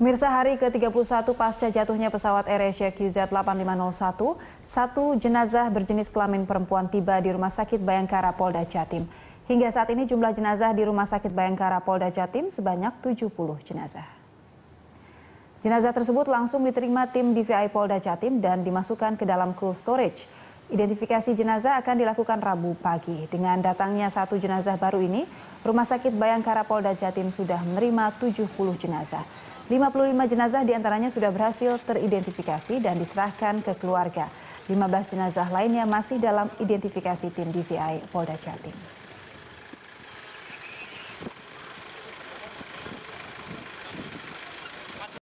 Mirsa hari ke-31 pasca jatuhnya pesawat Air Asia QZ8501, satu jenazah berjenis kelamin perempuan tiba di Rumah Sakit Bayangkara Polda Jatim. Hingga saat ini jumlah jenazah di Rumah Sakit Bayangkara Polda Jatim sebanyak 70 jenazah. Jenazah tersebut langsung diterima tim DVI Polda Jatim dan dimasukkan ke dalam cool storage. Identifikasi jenazah akan dilakukan Rabu pagi. Dengan datangnya satu jenazah baru ini, Rumah Sakit Bayangkara Polda Jatim sudah menerima 70 jenazah. 55 jenazah diantaranya sudah berhasil teridentifikasi dan diserahkan ke keluarga. 15 jenazah lainnya masih dalam identifikasi tim DVI Polda Jatim.